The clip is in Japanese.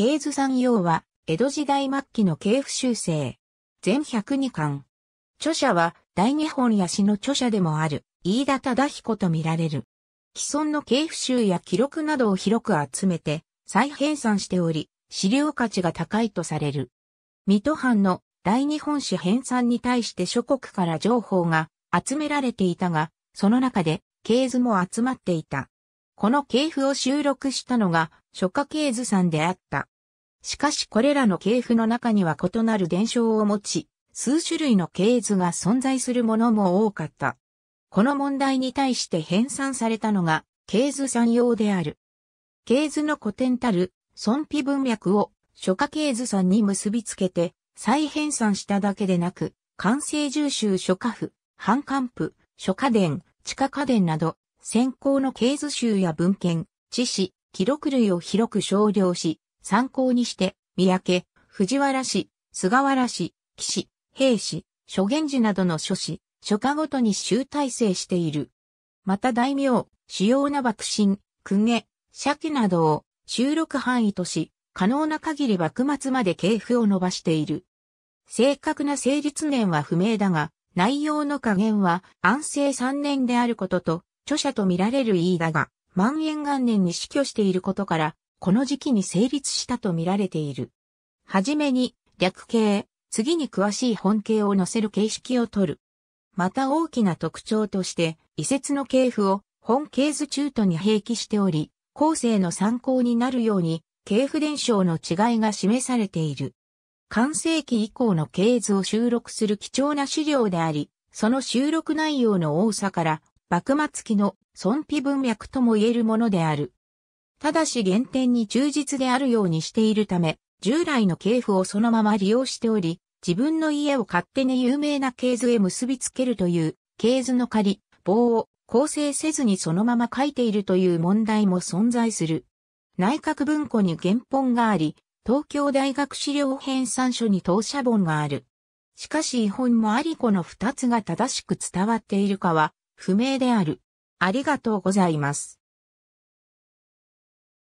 系図山陽は、江戸時代末期の系譜修正。全102巻。著者は、大日本や詩の著者でもある、飯田忠彦とみられる。既存の系譜集や記録などを広く集めて、再編纂しており、資料価値が高いとされる。水戸藩の大日本史編纂に対して諸国から情報が集められていたが、その中で、系図も集まっていた。この系譜を収録したのが、書家系図さんであった。しかしこれらの系譜の中には異なる伝承を持ち、数種類の系図が存在するものも多かった。この問題に対して編纂されたのが、系図三用である。系図の古典たる、尊卑文脈を、書家系図さんに結びつけて、再編纂しただけでなく、完成重集書家譜、半官譜、書家伝、地下家伝など、先行の系図集や文献、知識、記録類を広く少量し、参考にして、三宅、藤原氏、菅原氏、岸、兵士、諸元寺などの諸氏、諸家ごとに集大成している。また大名、主要な幕臣、公家、家などを収録範囲とし、可能な限り幕末まで系譜を伸ばしている。正確な成立年は不明だが、内容の加減は安政3年であることと、著者と見られる飯だが、万延元年に死去していることから、この時期に成立したと見られている。はじめに略形、次に詳しい本形を載せる形式を取る。また大きな特徴として、移設の系譜を本系図中途に併記しており、後世の参考になるように、系譜伝承の違いが示されている。完成期以降の系図を収録する貴重な資料であり、その収録内容の多さから、幕末期の尊否文脈とも言えるものである。ただし原点に忠実であるようにしているため、従来の系譜をそのまま利用しており、自分の家を勝手に有名な系図へ結びつけるという、系図の仮、棒を構成せずにそのまま書いているという問題も存在する。内閣文庫に原本があり、東京大学資料編参書に当社本がある。しかし遺本もありこの二つが正しく伝わっているかは不明である。ありがとうございます。